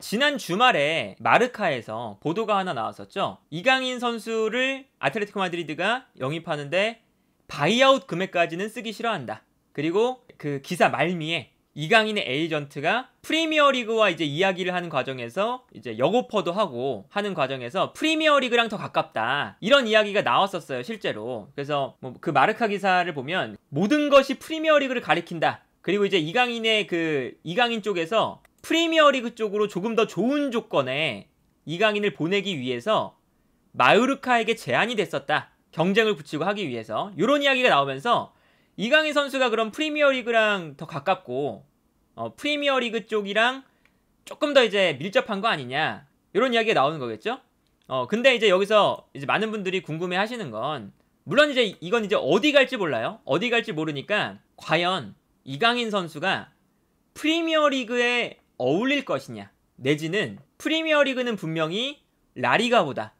지난 주말에 마르카에서 보도가 하나 나왔었죠. 이강인 선수를 아틀레티코 마드리드가 영입하는데 바이아웃 금액까지는 쓰기 싫어한다. 그리고 그 기사 말미에 이강인의 에이전트가 프리미어리그와 이제 이야기를 하는 과정에서 이제 여고퍼도 하고 하는 과정에서 프리미어리그랑 더 가깝다 이런 이야기가 나왔었어요 실제로 그래서 뭐그 마르카 기사를 보면 모든 것이 프리미어리그를 가리킨다 그리고 이제 이강인의 그 이강인 쪽에서 프리미어리그 쪽으로 조금 더 좋은 조건에 이강인을 보내기 위해서 마요르카에게 제안이 됐었다. 경쟁을 붙이고 하기 위해서 이런 이야기가 나오면서 이강인 선수가 그럼 프리미어리그랑 더 가깝고 어, 프리미어리그 쪽이랑 조금 더 이제 밀접한 거 아니냐 이런 이야기가 나오는 거겠죠. 어 근데 이제 여기서 이제 많은 분들이 궁금해하시는 건 물론 이제 이건 이제 어디 갈지 몰라요. 어디 갈지 모르니까 과연 이강인 선수가 프리미어리그에 어울릴 것이냐 내지는 프리미어리그는 분명히 라리가보다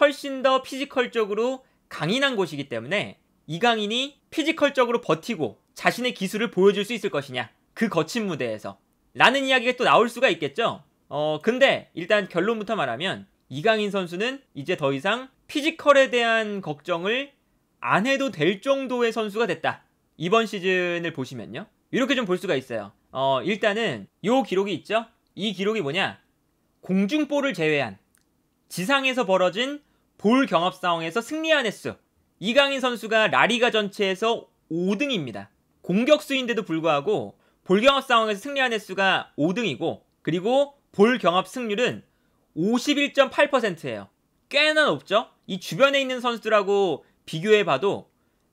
훨씬 더 피지컬적으로 강인한 곳이기 때문에 이강인이 피지컬적으로 버티고 자신의 기술을 보여줄 수 있을 것이냐 그 거친 무대에서 라는 이야기가 또 나올 수가 있겠죠 어 근데 일단 결론부터 말하면 이강인 선수는 이제 더 이상 피지컬에 대한 걱정을 안 해도 될 정도의 선수가 됐다 이번 시즌을 보시면요 이렇게 좀 볼 수가 있어요 어, 일단은 요 기록이 있죠? 이 기록이 뭐냐? 공중볼을 제외한 지상에서 벌어진 볼 경합 상황에서 승리한 횟수. 이강인 선수가 라리가 전체에서 5등입니다. 공격수인데도 불구하고 볼 경합 상황에서 승리한 횟수가 5등이고 그리고 볼 경합 승률은 51.8%예요. 꽤나 높죠? 이 주변에 있는 선수들하고 비교해봐도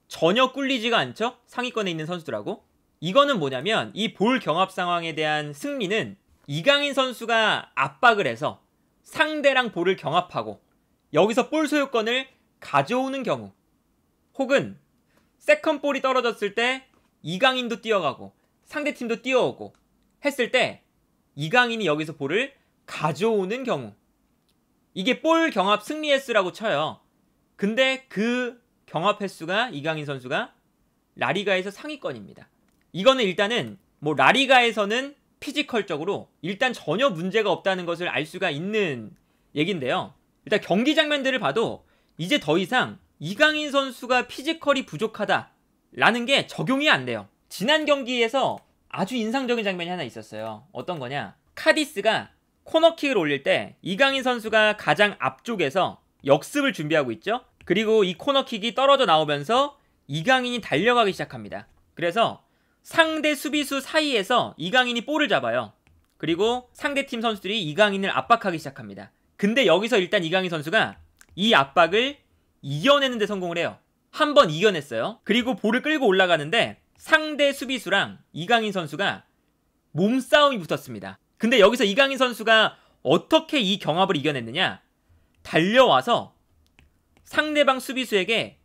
전혀 꿀리지가 않죠? 상위권에 있는 선수들하고. 이거는 뭐냐면 이 볼 경합 상황에 대한 승리는 이강인 선수가 압박을 해서 상대랑 볼을 경합하고 여기서 볼 소유권을 가져오는 경우 혹은 세컨볼이 떨어졌을 때 이강인도 뛰어가고 상대팀도 뛰어오고 했을 때 이강인이 여기서 볼을 가져오는 경우 이게 볼 경합 승리 횟수라고 쳐요. 근데 그 경합 횟수가 이강인 선수가 라리가에서 상위권입니다. 이거는 일단은 뭐 라리가에서는 피지컬적으로 일단 전혀 문제가 없다는 것을 알 수가 있는 얘긴데요. 일단 경기 장면들을 봐도 이제 더 이상 이강인 선수가 피지컬이 부족하다라는 게 적용이 안 돼요. 지난 경기에서 아주 인상적인 장면이 하나 있었어요. 어떤 거냐? 카디스가 코너킥을 올릴 때 이강인 선수가 가장 앞쪽에서 역습을 준비하고 있죠. 그리고 이 코너킥이 떨어져 나오면서 이강인이 달려가기 시작합니다. 그래서 상대 수비수 사이에서 이강인이 볼을 잡아요. 그리고 상대팀 선수들이 이강인을 압박하기 시작합니다. 근데 여기서 일단 이강인 선수가 이 압박을 이겨내는 데 성공을 해요. 한번 이겨냈어요. 그리고 볼을 끌고 올라가는데 상대 수비수랑 이강인 선수가 몸싸움이 붙었습니다. 근데 여기서 이강인 선수가 어떻게 이 경합을 이겨냈느냐? 달려와서 상대방 수비수에게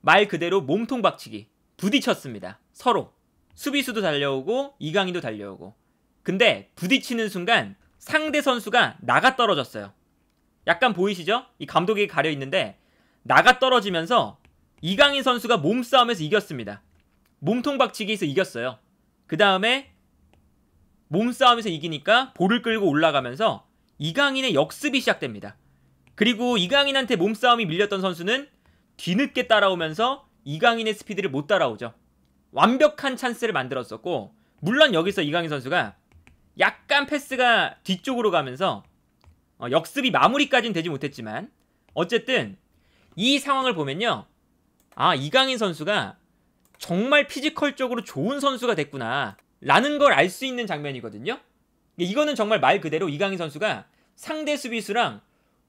말 그대로 몸통 박치기 부딪혔습니다. 서로. 수비수도 달려오고 이강인도 달려오고 근데 부딪히는 순간 상대 선수가 나가 떨어졌어요. 약간 보이시죠? 이 감독이 가려 있는데 나가 떨어지면서 이강인 선수가 몸싸움에서 이겼습니다. 몸통 박치기에서 이겼어요. 그 다음에 몸싸움에서 이기니까 볼을 끌고 올라가면서 이강인의 역습이 시작됩니다. 그리고 이강인한테 몸싸움이 밀렸던 선수는 뒤늦게 따라오면서 이강인의 스피드를 못 따라오죠. 완벽한 찬스를 만들었었고 물론 여기서 이강인 선수가 약간 패스가 뒤쪽으로 가면서 어, 역습이 마무리까지는 되지 못했지만 어쨌든 이 상황을 보면요. 아 이강인 선수가 정말 피지컬적으로 좋은 선수가 됐구나 라는 걸 알 수 있는 장면이거든요. 이거는 정말 말 그대로 이강인 선수가 상대 수비수랑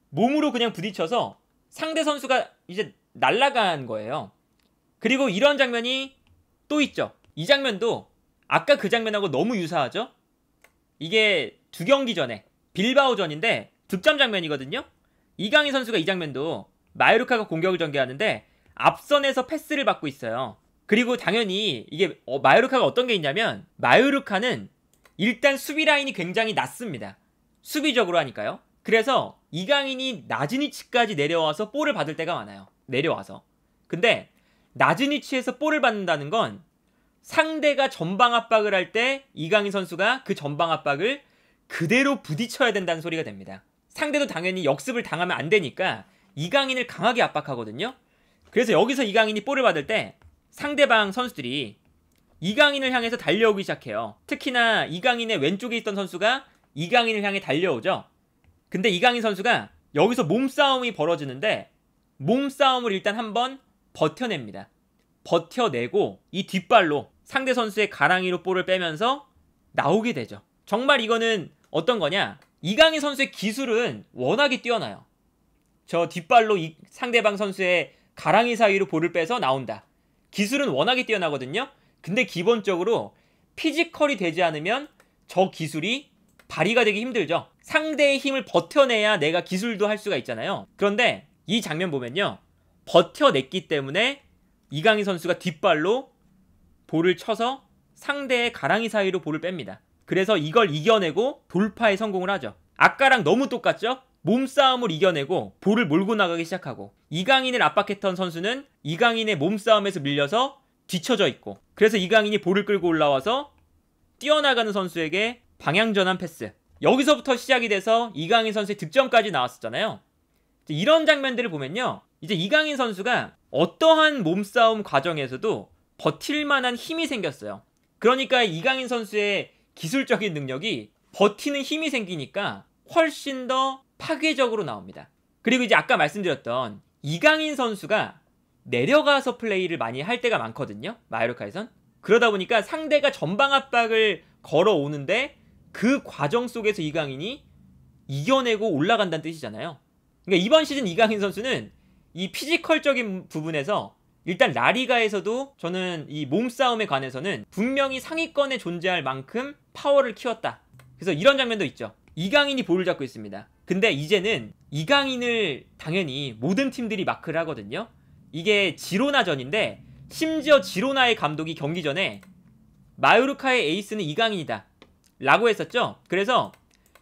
몸으로 그냥 부딪혀서 상대 선수가 이제 날라간 거예요. 그리고 이런 장면이 또 있죠. 이 장면도 아까 그 장면하고 너무 유사하죠? 이게 두 경기 전에 빌바오전인데 득점 장면이거든요. 이강인 선수가 이 장면도 마요르카가 공격을 전개하는데 앞선에서 패스를 받고 있어요. 그리고 당연히 이게 어, 마요르카가 어떤 게 있냐면 마요르카는 일단 수비 라인이 굉장히 낮습니다. 수비적으로 하니까요. 그래서 이강인이 낮은 위치까지 내려와서 볼을 받을 때가 많아요. 내려와서. 근데 낮은 위치에서 볼을 받는다는 건 상대가 전방 압박을 할 때 이강인 선수가 그 전방 압박을 그대로 부딪혀야 된다는 소리가 됩니다. 상대도 당연히 역습을 당하면 안 되니까 이강인을 강하게 압박하거든요. 그래서 여기서 이강인이 볼을 받을 때 상대방 선수들이 이강인을 향해서 달려오기 시작해요. 특히나 이강인의 왼쪽에 있던 선수가 이강인을 향해 달려오죠. 근데 이강인 선수가 여기서 몸싸움이 벌어지는데 몸싸움을 일단 한번 버텨냅니다. 버텨내고 이 뒷발로 상대 선수의 가랑이로 볼을 빼면서 나오게 되죠. 정말 이거는 어떤 거냐? 이강인 선수의 기술은 워낙에 뛰어나요. 저 뒷발로 상대방 선수의 가랑이 사이로 볼을 빼서 나온다. 기술은 워낙에 뛰어나거든요. 근데 기본적으로 피지컬이 되지 않으면 저 기술이 발휘가 되기 힘들죠. 상대의 힘을 버텨내야 내가 기술도 할 수가 있잖아요. 그런데 이 장면 보면요. 버텨냈기 때문에 이강인 선수가 뒷발로 볼을 쳐서 상대의 가랑이 사이로 볼을 뺍니다. 그래서 이걸 이겨내고 돌파에 성공을 하죠. 아까랑 너무 똑같죠? 몸싸움을 이겨내고 볼을 몰고 나가기 시작하고 이강인을 압박했던 선수는 이강인의 몸싸움에서 밀려서 뒤쳐져 있고 그래서 이강인이 볼을 끌고 올라와서 뛰어나가는 선수에게 방향 전환 패스 여기서부터 시작이 돼서 이강인 선수의 득점까지 나왔었잖아요. 이런 장면들을 보면요. 이제 이강인 선수가 어떠한 몸싸움 과정에서도 버틸 만한 힘이 생겼어요. 그러니까 이강인 선수의 기술적인 능력이 버티는 힘이 생기니까 훨씬 더 파괴적으로 나옵니다. 그리고 이제 아까 말씀드렸던 이강인 선수가 내려가서 플레이를 많이 할 때가 많거든요. 마요르카에선. 그러다 보니까 상대가 전방 압박을 걸어오는데 그 과정 속에서 이강인이 이겨내고 올라간다는 뜻이잖아요. 그러니까 이번 시즌 이강인 선수는 이 피지컬적인 부분에서 일단 라리가에서도 저는 이 몸싸움에 관해서는 분명히 상위권에 존재할 만큼 파워를 키웠다. 그래서 이런 장면도 있죠. 이강인이 볼을 잡고 있습니다. 근데 이제는 이강인을 당연히 모든 팀들이 마크를 하거든요. 이게 지로나전인데 심지어 지로나의 감독이 경기 전에 마요르카의 에이스는 이강인이다. 라고 했었죠. 그래서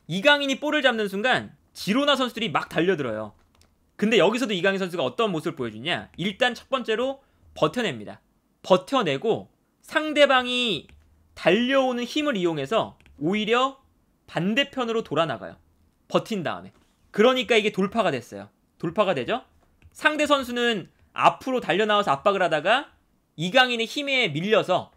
이강인이 볼을 잡는 순간 지로나 선수들이 막 달려들어요. 근데 여기서도 이강인 선수가 어떤 모습을 보여주냐? 일단 첫 번째로 버텨냅니다. 버텨내고 상대방이 달려오는 힘을 이용해서 오히려 반대편으로 돌아나가요. 버틴 다음에. 그러니까 이게 돌파가 됐어요. 돌파가 되죠? 상대 선수는 앞으로 달려나와서 압박을 하다가 이강인의 힘에 밀려서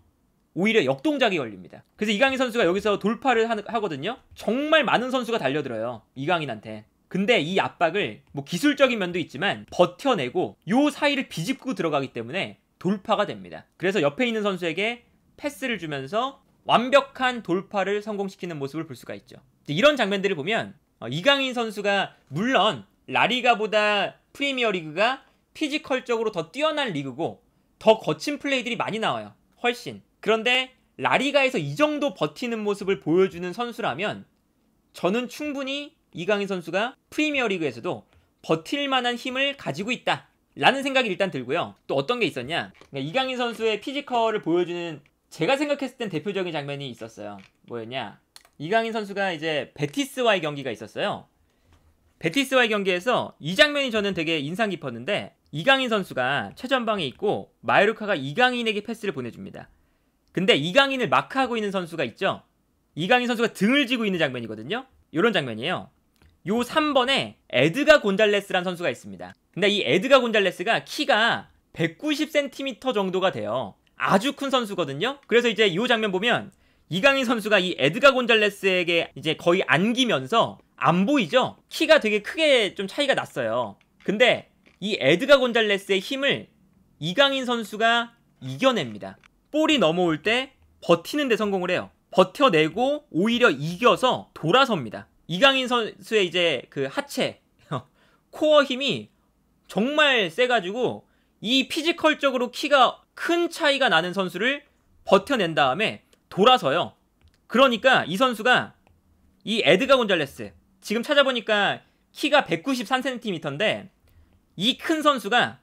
오히려 역동작이 걸립니다. 그래서 이강인 선수가 여기서 돌파를 하거든요. 정말 많은 선수가 달려들어요. 이강인한테. 근데 이 압박을 뭐 기술적인 면도 있지만 버텨내고 요 사이를 비집고 들어가기 때문에 돌파가 됩니다. 그래서 옆에 있는 선수에게 패스를 주면서 완벽한 돌파를 성공시키는 모습을 볼 수가 있죠. 이런 장면들을 보면 어, 이강인 선수가 물론 라리가보다 프리미어 리그가 피지컬적으로 더 뛰어난 리그고 더 거친 플레이들이 많이 나와요. 훨씬. 그런데 라리가에서 이 정도 버티는 모습을 보여주는 선수라면 저는 충분히 이강인 선수가 프리미어리그에서도 버틸 만한 힘을 가지고 있다. 라는 생각이 일단 들고요. 또 어떤 게 있었냐? 그러니까 이강인 선수의 피지컬을 보여주는 제가 생각했을 땐 대표적인 장면이 있었어요. 뭐였냐? 이강인 선수가 이제 베티스와의 경기가 있었어요. 베티스와의 경기에서 이 장면이 저는 되게 인상 깊었는데 이강인 선수가 최전방에 있고 마요르카가 이강인에게 패스를 보내줍니다. 근데 이강인을 마크하고 있는 선수가 있죠. 이강인 선수가 등을 쥐고 있는 장면이거든요. 이런 장면이에요. 요 3번에 에드가 곤잘레스란 선수가 있습니다. 근데 이 에드가 곤잘레스가 키가 190cm 정도가 돼요. 아주 큰 선수거든요. 그래서 이제 요 장면 보면 이강인 선수가 이 에드가 곤잘레스에게 이제 거의 안기면서 안 보이죠? 키가 되게 크게 좀 차이가 났어요. 근데 이 에드가 곤잘레스의 힘을 이강인 선수가 이겨냅니다. 볼이 넘어올 때 버티는 데 성공을 해요. 버텨내고 오히려 이겨서 돌아섭니다. 이강인 선수의 이제 그 하체 코어 힘이 정말 세가지고 이 피지컬적으로 키가 큰 차이가 나는 선수를 버텨낸 다음에 돌아서요. 그러니까 이 선수가 이 에드가 곤잘레스 지금 찾아보니까 키가 193cm인데 이 큰 선수가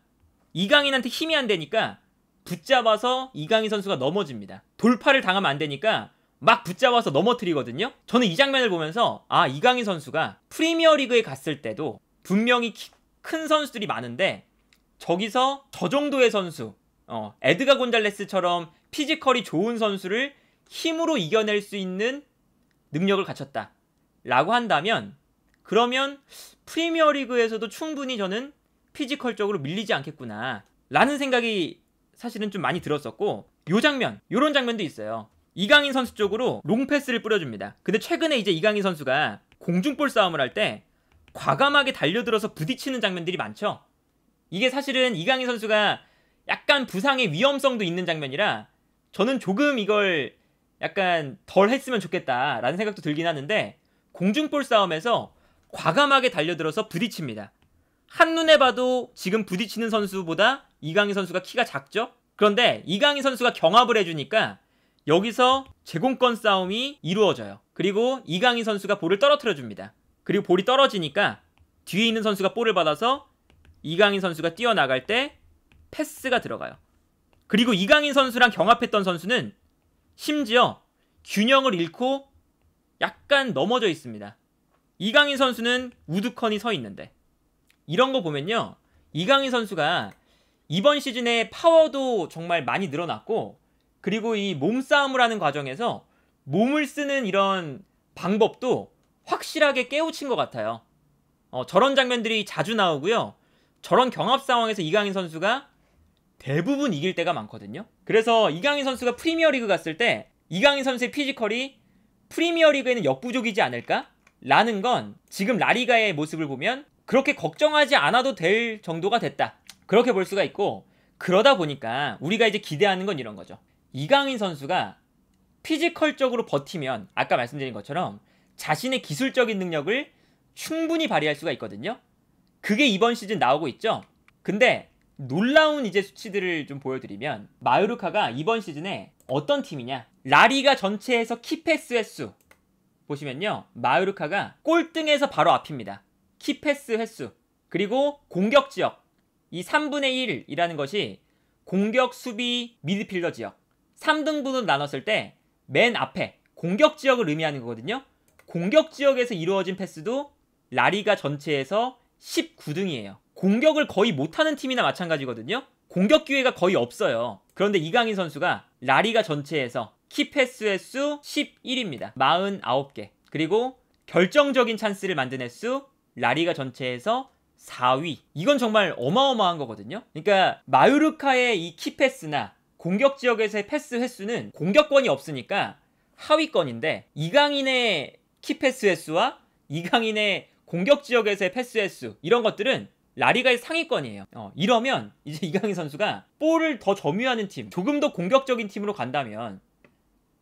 이강인한테 힘이 안 되니까 붙잡아서 이강인 선수가 넘어집니다. 돌파를 당하면 안 되니까 막 붙잡아서 넘어뜨리거든요. 저는 이 장면을 보면서 아 이강인 선수가 프리미어리그에 갔을 때도 분명히 큰 선수들이 많은데 저기서 저 정도의 선수 어, 에드가 곤잘레스처럼 피지컬이 좋은 선수를 힘으로 이겨낼 수 있는 능력을 갖췄다 라고 한다면 그러면 프리미어리그에서도 충분히 저는 피지컬적으로 밀리지 않겠구나 라는 생각이 사실은 좀 많이 들었었고 요 장면 요런 장면도 있어요 이강인 선수 쪽으로 롱패스를 뿌려줍니다. 근데 최근에 이제 이강인 선수가 공중볼 싸움을 할 때 과감하게 달려들어서 부딪히는 장면들이 많죠. 이게 사실은 이강인 선수가 약간 부상의 위험성도 있는 장면이라 저는 조금 이걸 약간 덜 했으면 좋겠다라는 생각도 들긴 하는데 공중볼 싸움에서 과감하게 달려들어서 부딪힙니다. 한눈에 봐도 지금 부딪히는 선수보다 이강인 선수가 키가 작죠? 그런데 이강인 선수가 경합을 해주니까 여기서 제공권 싸움이 이루어져요. 그리고 이강인 선수가 볼을 떨어뜨려 줍니다. 그리고 볼이 떨어지니까 뒤에 있는 선수가 볼을 받아서 이강인 선수가 뛰어나갈 때 패스가 들어가요. 그리고 이강인 선수랑 경합했던 선수는 심지어 균형을 잃고 약간 넘어져 있습니다. 이강인 선수는 우드컨이 서 있는데 이런 거 보면요. 이강인 선수가 이번 시즌에 파워도 정말 많이 늘어났고 그리고 이 몸싸움을 하는 과정에서 몸을 쓰는 이런 방법도 확실하게 깨우친 것 같아요. 어, 저런 장면들이 자주 나오고요. 저런 경합 상황에서 이강인 선수가 대부분 이길 때가 많거든요. 그래서 이강인 선수가 프리미어리그 갔을 때 이강인 선수의 피지컬이 프리미어리그에는 역부족이지 않을까? 라는 건 지금 라리가의 모습을 보면 그렇게 걱정하지 않아도 될 정도가 됐다. 그렇게 볼 수가 있고 그러다 보니까 우리가 이제 기대하는 건 이런 거죠. 이강인 선수가 피지컬적으로 버티면 아까 말씀드린 것처럼 자신의 기술적인 능력을 충분히 발휘할 수가 있거든요. 그게 이번 시즌 나오고 있죠. 근데 놀라운 이제 수치들을 좀 보여드리면 마요르카가 이번 시즌에 어떤 팀이냐 라리가 전체에서 키패스 횟수 보시면요 마요르카가 꼴등에서 바로 앞입니다 키패스 횟수 그리고 공격 지역 이 3분의 1이라는 것이 공격 수비 미드필더 지역 3등분으로 나눴을 때 맨 앞에 공격 지역을 의미하는 거거든요. 공격 지역에서 이루어진 패스도 라리가 전체에서 19등이에요. 공격을 거의 못하는 팀이나 마찬가지거든요. 공격 기회가 거의 없어요. 그런데 이강인 선수가 라리가 전체에서 키패스 횟수 11입니다. 49개. 그리고 결정적인 찬스를 만든 횟수 라리가 전체에서 4위. 이건 정말 어마어마한 거거든요. 그러니까 마유르카의이 키패스나 공격 지역에서의 패스 횟수는 공격권이 없으니까 하위권인데 이강인의 키패스 횟수와 이강인의 공격 지역에서의 패스 횟수 이런 것들은 라리가의 상위권이에요. 어, 이러면 이제 이강인 선수가 볼을 더 점유하는 팀, 조금 더 공격적인 팀으로 간다면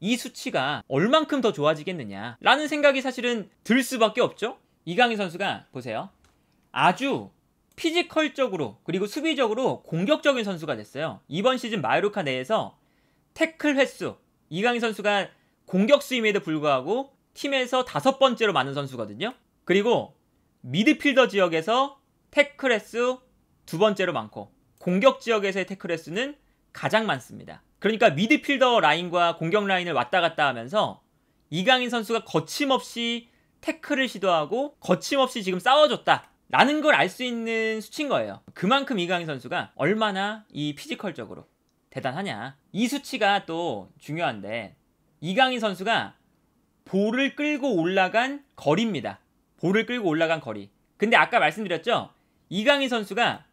이 수치가 얼만큼 더 좋아지겠느냐라는 생각이 사실은 들 수밖에 없죠. 이강인 선수가 보세요. 아주 피지컬적으로 그리고 수비적으로 공격적인 선수가 됐어요. 이번 시즌 마요르카 내에서 태클 횟수 이강인 선수가 공격수임에도 불구하고 팀에서 다섯 번째로 많은 선수거든요. 그리고 미드필더 지역에서 태클 횟수 두 번째로 많고 공격 지역에서의 태클 횟수는 가장 많습니다. 그러니까 미드필더 라인과 공격 라인을 왔다 갔다 하면서 이강인 선수가 거침없이 태클을 시도하고 거침없이 지금 싸워줬다. 라는 걸 알 수 있는 수치인 거예요. 그만큼 이강인 선수가 얼마나 이 피지컬적으로 대단하냐. 이 수치가 또 중요한데 이강인 선수가 볼을 끌고 올라간 거리입니다. 볼을 끌고 올라간 거리. 근데 아까 말씀드렸죠? 이강인 선수가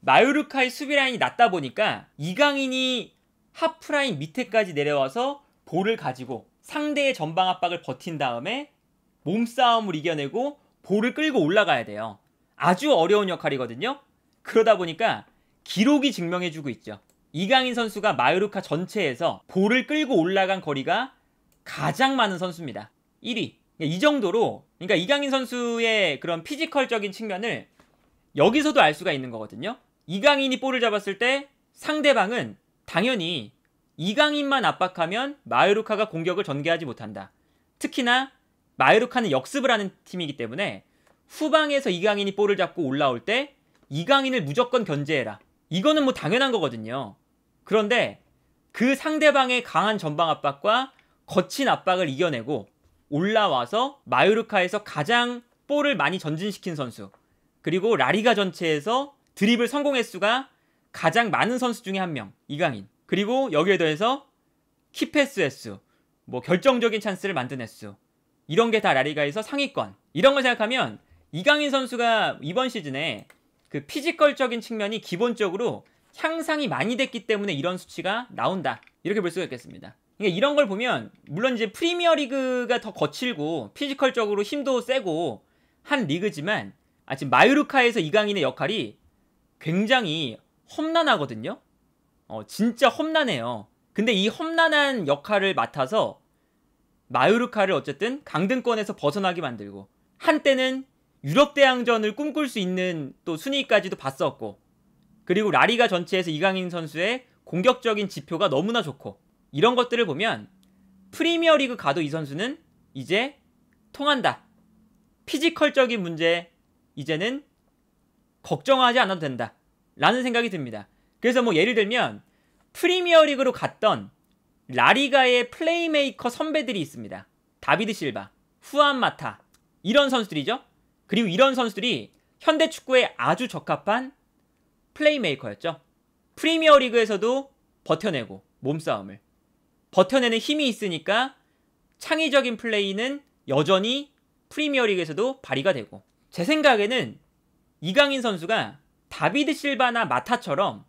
마요르카의 수비라인이 낮다 보니까 이강인이 하프라인 밑에까지 내려와서 볼을 가지고 상대의 전방 압박을 버틴 다음에 몸싸움을 이겨내고 볼을 끌고 올라가야 돼요. 아주 어려운 역할이거든요. 그러다 보니까 기록이 증명해주고 있죠. 이강인 선수가 마요르카 전체에서 볼을 끌고 올라간 거리가 가장 많은 선수입니다. 1위. 그러니까 이 정도로 그러니까 이강인 선수의 그런 피지컬적인 측면을 여기서도 알 수가 있는 거거든요. 이강인이 볼을 잡았을 때 상대방은 당연히 이강인만 압박하면 마요르카가 공격을 전개하지 못한다. 특히나 마요르카는 역습을 하는 팀이기 때문에 후방에서 이강인이 볼을 잡고 올라올 때 이강인을 무조건 견제해라. 이거는 뭐 당연한 거거든요. 그런데 그 상대방의 강한 전방 압박과 거친 압박을 이겨내고 올라와서 마요르카에서 가장 볼을 많이 전진시킨 선수 그리고 라리가 전체에서 드립을 성공 횟수가 가장 많은 선수 중에 한명 이강인 그리고 여기에 더해서 키패스 횟수 뭐 결정적인 찬스를 만든 횟수 이런 게 다 라리가에서 상위권 이런 걸 생각하면 이강인 선수가 이번 시즌에 그 피지컬적인 측면이 기본적으로 향상이 많이 됐기 때문에 이런 수치가 나온다. 이렇게 볼 수가 있겠습니다. 그러니까 이런 걸 보면 물론 이제 프리미어 리그가 더 거칠고 피지컬적으로 힘도 세고 한 리그지만 아 지금 마요르카에서 이강인의 역할이 굉장히 험난하거든요. 어 진짜 험난해요. 근데 이 험난한 역할을 맡아서 마요르카를 어쨌든 강등권에서 벗어나게 만들고 한때는 유럽 대항전을 꿈꿀 수 있는 또 순위까지도 봤었고 그리고 라리가 전체에서 이강인 선수의 공격적인 지표가 너무나 좋고 이런 것들을 보면 프리미어리그 가도 이 선수는 이제 통한다. 피지컬적인 문제 이제는 걱정하지 않아도 된다. 라는 생각이 듭니다. 그래서 뭐 예를 들면 프리미어리그로 갔던 라리가의 플레이메이커 선배들이 있습니다. 다비드 실바, 후안 마타 이런 선수들이죠. 그리고 이런 선수들이 현대 축구에 아주 적합한 플레이메이커였죠. 프리미어 리그에서도 버텨내고 몸싸움을 버텨내는 힘이 있으니까 창의적인 플레이는 여전히 프리미어 리그에서도 발휘가 되고 제 생각에는 이강인 선수가 다비드 실바나 마타처럼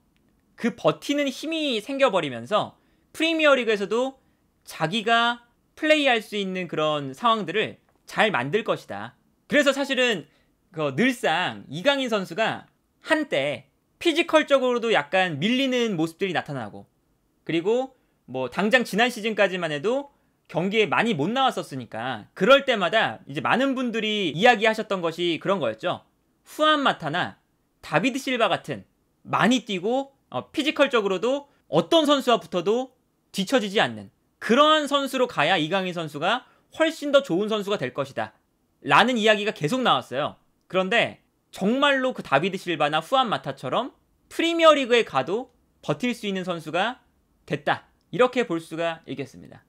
그 버티는 힘이 생겨버리면서 프리미어 리그에서도 자기가 플레이할 수 있는 그런 상황들을 잘 만들 것이다. 그래서 사실은 그 늘상 이강인 선수가 한때 피지컬적으로도 약간 밀리는 모습들이 나타나고 그리고 뭐 당장 지난 시즌까지만 해도 경기에 많이 못 나왔었으니까 그럴 때마다 이제 많은 분들이 이야기하셨던 것이 그런 거였죠. 후안 마타나 다비드 실바 같은 많이 뛰고 어, 피지컬적으로도 어떤 선수와 붙어도 뒤처지지 않는 그러한 선수로 가야 이강인 선수가 훨씬 더 좋은 선수가 될 것이다. 라는 이야기가 계속 나왔어요. 그런데 정말로 그 다비드 실바나 후안 마타처럼 프리미어리그에 가도 버틸 수 있는 선수가 됐다. 이렇게 볼 수가 있겠습니다.